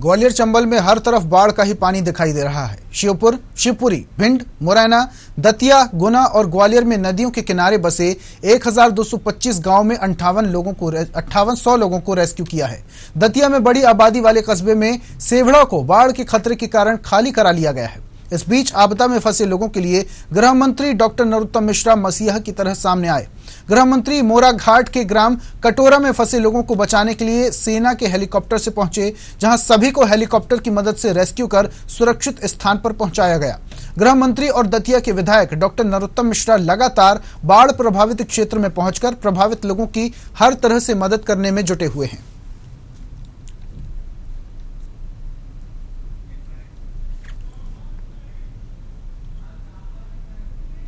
ग्वालियर चंबल में हर तरफ बाढ़ का ही पानी दिखाई दे रहा है श्योपुर शिवपुरी भिंड मुरैना दतिया गुना और ग्वालियर में नदियों के किनारे बसे 1225 गांव में अंठावन लोगों को अट्ठावन सौ लोगों को रेस्क्यू किया है दतिया में बड़ी आबादी वाले कस्बे में सेवड़ा को बाढ़ के खतरे के कारण खाली करा लिया गया है इस बीच आपदा में फंसे लोगों के लिए गृह मंत्री डॉक्टर नरोत्तम मिश्रा मसीहा की तरह सामने आए गृह मंत्री मोरा घाट के ग्राम कटोरा में फंसे लोगों को बचाने के लिए सेना के हेलीकॉप्टर से पहुंचे जहां सभी को हेलीकॉप्टर की मदद से रेस्क्यू कर सुरक्षित स्थान पर पहुंचाया गया गृह मंत्री और दतिया के विधायक डॉक्टर नरोत्तम मिश्रा लगातार बाढ़ प्रभावित क्षेत्र में पहुंचकर प्रभावित लोगों की हर तरह से मदद करने में जुटे हुए हैं